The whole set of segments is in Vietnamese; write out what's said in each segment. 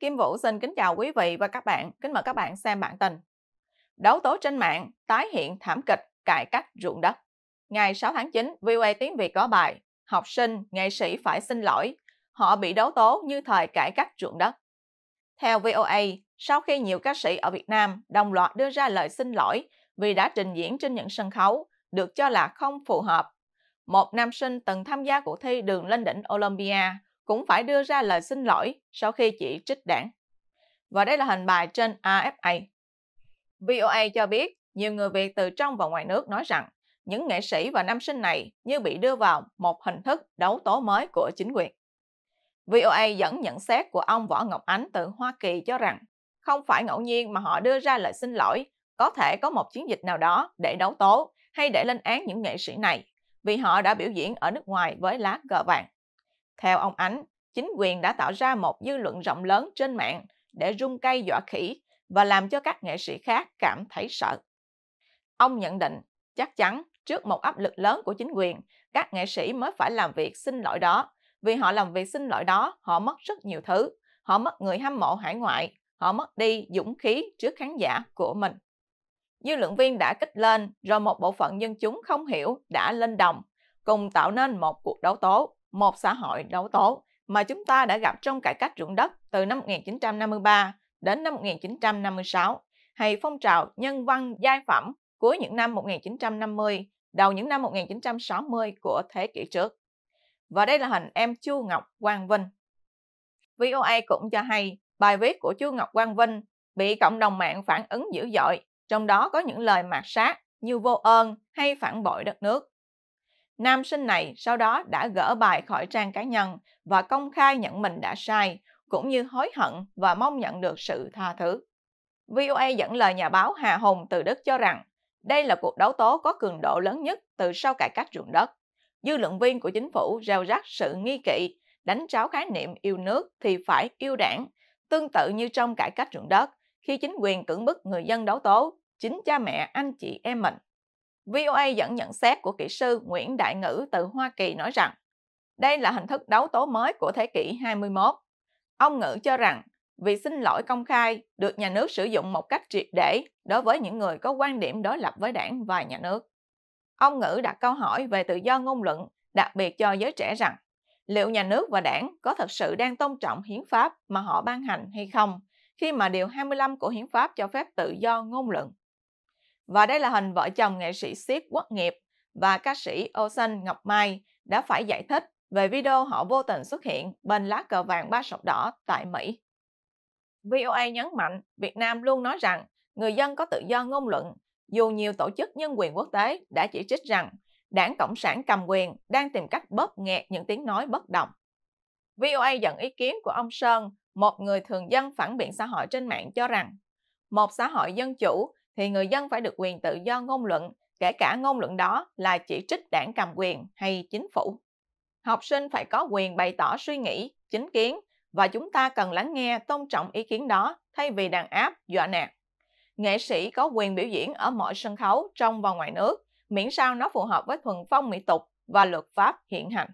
Kim Vũ xin kính chào quý vị và các bạn, kính mời các bạn xem bản tin. Đấu tố trên mạng tái hiện thảm kịch cải cách ruộng đất. Ngày 6 tháng 9, VOA tiếng Việt có bài Học sinh, nghệ sĩ phải xin lỗi, họ bị đấu tố như thời cải cách ruộng đất. Theo VOA, sau khi nhiều ca sĩ ở Việt Nam đồng loạt đưa ra lời xin lỗi vì đã trình diễn trên những sân khấu được cho là không phù hợp, một nam sinh từng tham gia cuộc thi đường lên đỉnh Olympia cũng phải đưa ra lời xin lỗi sau khi chỉ trích đảng. Và đây là hình bài trên AFA. VOA cho biết nhiều người Việt từ trong và ngoài nước nói rằng những nghệ sĩ và nam sinh này như bị đưa vào một hình thức đấu tố mới của chính quyền. VOA dẫn nhận xét của ông Võ Ngọc Ánh từ Hoa Kỳ cho rằng không phải ngẫu nhiên mà họ đưa ra lời xin lỗi, có thể có một chiến dịch nào đó để đấu tố hay để lên án những nghệ sĩ này vì họ đã biểu diễn ở nước ngoài với lá cờ vàng. Theo ông Ánh, chính quyền đã tạo ra một dư luận rộng lớn trên mạng để rung cây dọa khỉ và làm cho các nghệ sĩ khác cảm thấy sợ. Ông nhận định, chắc chắn trước một áp lực lớn của chính quyền, các nghệ sĩ mới phải làm việc xin lỗi đó. Vì họ làm việc xin lỗi đó, họ mất rất nhiều thứ. Họ mất người hâm mộ hải ngoại, họ mất đi dũng khí trước khán giả của mình. Dư luận viên đã kích lên, rồi một bộ phận dân chúng không hiểu đã lên đồng, cùng tạo nên một cuộc đấu tố một xã hội đấu tố mà chúng ta đã gặp trong cải cách ruộng đất từ năm 1953 đến năm 1956 hay phong trào nhân văn giai phẩm cuối những năm 1950, đầu những năm 1960 của thế kỷ trước. Và đây là hình em Chu Ngọc Quang Vinh. VOA cũng cho hay bài viết của Chu Ngọc Quang Vinh bị cộng đồng mạng phản ứng dữ dội, trong đó có những lời mạt sát như vô ơn hay phản bội đất nước. Nam sinh này sau đó đã gỡ bài khỏi trang cá nhân và công khai nhận mình đã sai, cũng như hối hận và mong nhận được sự tha thứ. VOA dẫn lời nhà báo Hà Hùng từ Đức cho rằng đây là cuộc đấu tố có cường độ lớn nhất từ sau cải cách ruộng đất. Dư luận viên của chính phủ rêu rắc sự nghi kỵ, đánh tráo khái niệm yêu nước thì phải yêu đảng, tương tự như trong cải cách ruộng đất, khi chính quyền cưỡng bức người dân đấu tố, chính cha mẹ anh chị em mình. VOA dẫn nhận xét của kỹ sư Nguyễn Đại Ngữ từ Hoa Kỳ nói rằng đây là hình thức đấu tố mới của thế kỷ 21. Ông Ngữ cho rằng vì xin lỗi công khai được nhà nước sử dụng một cách triệt để đối với những người có quan điểm đối lập với đảng và nhà nước. Ông Ngữ đặt câu hỏi về tự do ngôn luận, đặc biệt cho giới trẻ rằng liệu nhà nước và đảng có thật sự đang tôn trọng hiến pháp mà họ ban hành hay không khi mà Điều 25 của hiến pháp cho phép tự do ngôn luận. Và đây là hình vợ chồng nghệ sĩ siết quốc nghiệp và ca sĩ Ocean Ngọc Mai đã phải giải thích về video họ vô tình xuất hiện bên lá cờ vàng ba sọc đỏ tại Mỹ. VOA nhấn mạnh Việt Nam luôn nói rằng người dân có tự do ngôn luận, dù nhiều tổ chức nhân quyền quốc tế đã chỉ trích rằng đảng Cộng sản cầm quyền đang tìm cách bóp nghẹt những tiếng nói bất đồng. VOA dẫn ý kiến của ông Sơn, một người thường dân phản biện xã hội trên mạng cho rằng một xã hội dân chủ thì người dân phải được quyền tự do ngôn luận, kể cả ngôn luận đó là chỉ trích đảng cầm quyền hay chính phủ. Học sinh phải có quyền bày tỏ suy nghĩ, chính kiến và chúng ta cần lắng nghe tôn trọng ý kiến đó thay vì đàn áp, dọa nạt. Nghệ sĩ có quyền biểu diễn ở mọi sân khấu trong và ngoài nước, miễn sao nó phù hợp với thuần phong mỹ tục và luật pháp hiện hành.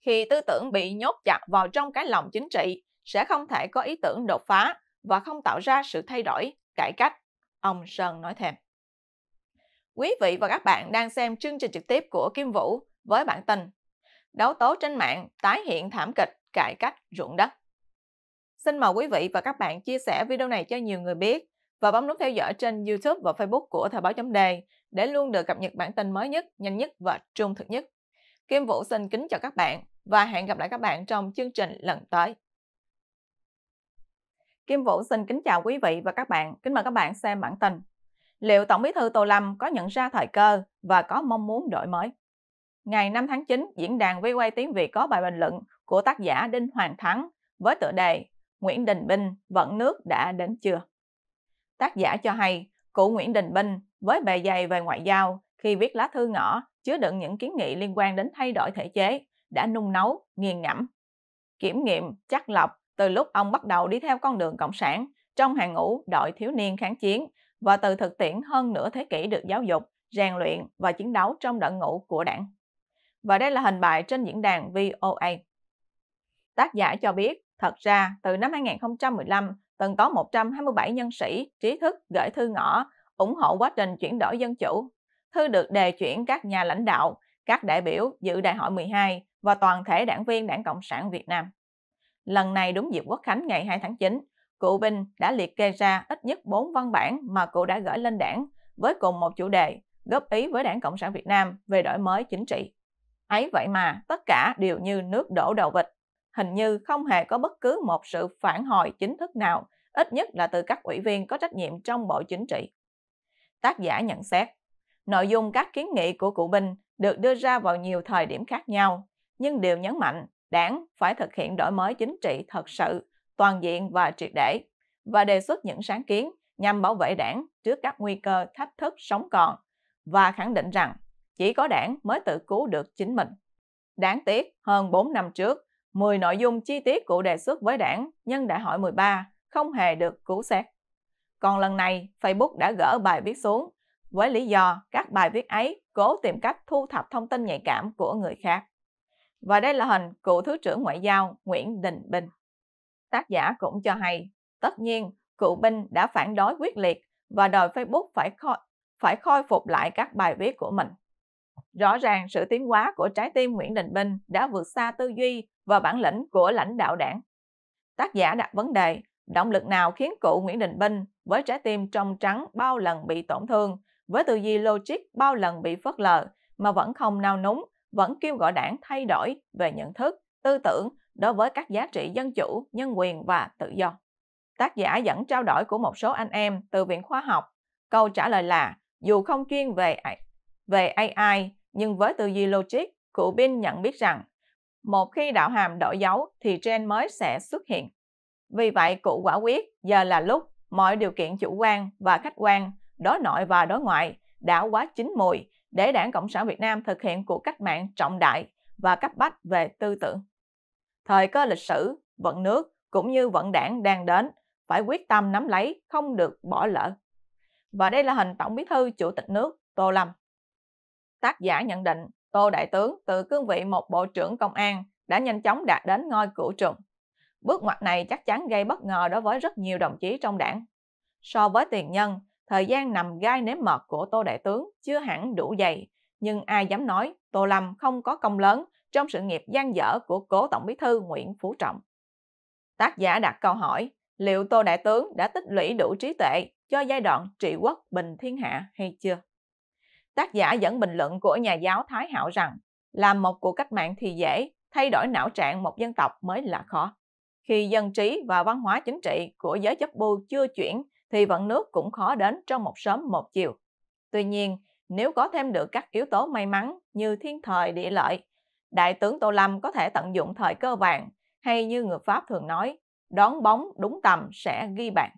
Khi tư tưởng bị nhốt chặt vào trong cái lòng chính trị, sẽ không thể có ý tưởng đột phá và không tạo ra sự thay đổi, cải cách Ông Sơn nói thêm. Quý vị và các bạn đang xem chương trình trực tiếp của Kim Vũ với bản tin Đấu tố trên mạng tái hiện thảm kịch cải cách ruộng đất. Xin mời quý vị và các bạn chia sẻ video này cho nhiều người biết và bấm nút theo dõi trên YouTube và Facebook của Thời báo chấm đề để luôn được cập nhật bản tin mới nhất, nhanh nhất và trung thực nhất. Kim Vũ xin kính chào các bạn và hẹn gặp lại các bạn trong chương trình lần tới. Kim Vũ xin kính chào quý vị và các bạn. Kính mời các bạn xem bản tin. Liệu Tổng bí thư Tô Lâm có nhận ra thời cơ và có mong muốn đổi mới? Ngày 5 tháng 9, diễn đàn quay tiếng Việt có bài bình luận của tác giả Đinh Hoàng Thắng với tựa đề Nguyễn Đình Binh vẫn nước đã đến chưa? Tác giả cho hay, cụ Nguyễn Đình Binh với bề dày về ngoại giao khi viết lá thư ngõ chứa đựng những kiến nghị liên quan đến thay đổi thể chế đã nung nấu, nghiền ngẫm, kiểm nghiệm, chắc lọc từ lúc ông bắt đầu đi theo con đường Cộng sản trong hàng ngũ đội thiếu niên kháng chiến và từ thực tiễn hơn nửa thế kỷ được giáo dục, rèn luyện và chiến đấu trong đội ngũ của đảng. Và đây là hình bài trên diễn đàn VOA. Tác giả cho biết, thật ra từ năm 2015, từng có 127 nhân sĩ trí thức gửi thư ngõ ủng hộ quá trình chuyển đổi dân chủ. Thư được đề chuyển các nhà lãnh đạo, các đại biểu dự đại hội 12 và toàn thể đảng viên Đảng Cộng sản Việt Nam. Lần này đúng dịp Quốc Khánh ngày 2 tháng 9, cựu binh đã liệt kê ra ít nhất 4 văn bản mà cựu đã gửi lên đảng với cùng một chủ đề góp ý với Đảng Cộng sản Việt Nam về đổi mới chính trị. Ấy vậy mà tất cả đều như nước đổ đầu vịt. Hình như không hề có bất cứ một sự phản hồi chính thức nào, ít nhất là từ các ủy viên có trách nhiệm trong Bộ Chính trị. Tác giả nhận xét, nội dung các kiến nghị của cụ Bình được đưa ra vào nhiều thời điểm khác nhau, nhưng đều nhấn mạnh đảng phải thực hiện đổi mới chính trị thật sự, toàn diện và triệt để, và đề xuất những sáng kiến nhằm bảo vệ đảng trước các nguy cơ thách thức sống còn, và khẳng định rằng chỉ có đảng mới tự cứu được chính mình. Đáng tiếc, hơn 4 năm trước, 10 nội dung chi tiết của đề xuất với đảng nhân đại hội 13 không hề được cứu xét. Còn lần này, Facebook đã gỡ bài viết xuống với lý do các bài viết ấy cố tìm cách thu thập thông tin nhạy cảm của người khác. Và đây là hình cựu Thứ trưởng Ngoại giao Nguyễn Đình Bình. Tác giả cũng cho hay, tất nhiên, cựu binh đã phản đối quyết liệt và đòi Facebook phải khôi, phải khôi phục lại các bài viết của mình. Rõ ràng sự tiến hóa của trái tim Nguyễn Đình Bình đã vượt xa tư duy và bản lĩnh của lãnh đạo đảng. Tác giả đặt vấn đề, động lực nào khiến cụ Nguyễn Đình Bình với trái tim trong trắng bao lần bị tổn thương, với tư duy logic bao lần bị phớt lờ mà vẫn không nao núng vẫn kêu gọi đảng thay đổi về nhận thức, tư tưởng đối với các giá trị dân chủ, nhân quyền và tự do. Tác giả dẫn trao đổi của một số anh em từ Viện Khoa học. Câu trả lời là, dù không chuyên về về AI, nhưng với tư duy logic, cụ Bin nhận biết rằng một khi đạo hàm đổi dấu thì trend mới sẽ xuất hiện. Vì vậy, cụ quả quyết giờ là lúc mọi điều kiện chủ quan và khách quan, đối nội và đối ngoại đã quá chín mùi để Đảng Cộng sản Việt Nam thực hiện cuộc cách mạng trọng đại và cấp bách về tư tưởng. Thời cơ lịch sử, vận nước cũng như vận đảng đang đến, phải quyết tâm nắm lấy, không được bỏ lỡ. Và đây là hình Tổng Bí thư Chủ tịch nước Tô Lâm. Tác giả nhận định Tô Đại tướng từ cương vị một Bộ trưởng Công an đã nhanh chóng đạt đến ngôi cửu trùng. Bước ngoặt này chắc chắn gây bất ngờ đối với rất nhiều đồng chí trong đảng. So với tiền nhân, thời gian nằm gai nếm mật của Tô Đại Tướng chưa hẳn đủ dày, nhưng ai dám nói Tô Lâm không có công lớn trong sự nghiệp gian dở của cố Tổng Bí Thư Nguyễn Phú Trọng. Tác giả đặt câu hỏi, liệu Tô Đại Tướng đã tích lũy đủ trí tuệ cho giai đoạn trị quốc bình thiên hạ hay chưa? Tác giả dẫn bình luận của nhà giáo Thái hạo rằng, làm một cuộc cách mạng thì dễ, thay đổi não trạng một dân tộc mới là khó. Khi dân trí và văn hóa chính trị của giới chấp bu chưa chuyển thì vận nước cũng khó đến trong một sớm một chiều. Tuy nhiên, nếu có thêm được các yếu tố may mắn như thiên thời địa lợi, Đại tướng Tô Lâm có thể tận dụng thời cơ vàng hay như người Pháp thường nói, đón bóng đúng tầm sẽ ghi bàn.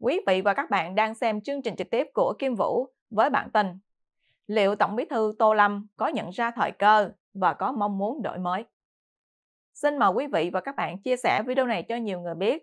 Quý vị và các bạn đang xem chương trình trực tiếp của Kim Vũ với bản tin Liệu Tổng bí thư Tô Lâm có nhận ra thời cơ và có mong muốn đổi mới? Xin mời quý vị và các bạn chia sẻ video này cho nhiều người biết